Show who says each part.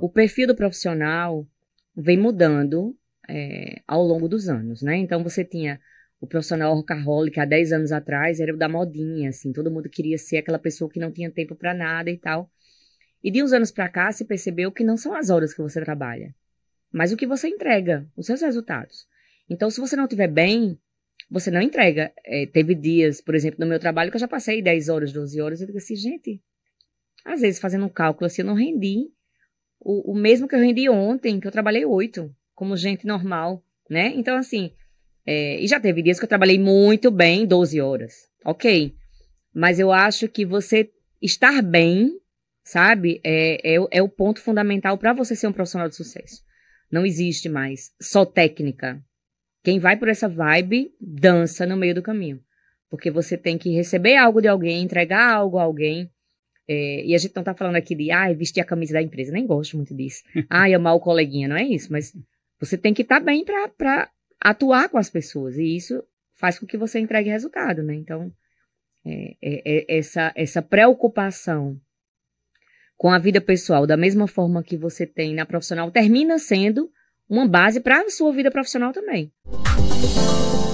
Speaker 1: o perfil do profissional vem mudando é, ao longo dos anos, né? Então você tinha o profissional workaholic há 10 anos atrás, era o da modinha, assim, todo mundo queria ser aquela pessoa que não tinha tempo para nada e tal. E de uns anos para cá se percebeu que não são as horas que você trabalha, mas o que você entrega, os seus resultados. Então, se você não estiver bem, você não entrega. É, teve dias, por exemplo, no meu trabalho que eu já passei 10 horas, 12 horas, eu digo assim, gente, às vezes fazendo um cálculo assim, eu não rendi o, o mesmo que eu rendi ontem, que eu trabalhei oito, como gente normal, né? Então, assim, é, e já teve dias que eu trabalhei muito bem, 12 horas, ok. Mas eu acho que você estar bem, sabe, é, é, é o ponto fundamental para você ser um profissional de sucesso. Não existe mais só técnica. Quem vai por essa vibe dança no meio do caminho. Porque você tem que receber algo de alguém, entregar algo a alguém, é, e a gente não está falando aqui de, ah, vestir a camisa da empresa, nem gosto muito disso. ah, amar o coleguinha, não é isso. Mas você tem que estar tá bem para atuar com as pessoas. E isso faz com que você entregue resultado, né? Então, é, é, é, essa, essa preocupação com a vida pessoal, da mesma forma que você tem na profissional, termina sendo uma base para a sua vida profissional também. Música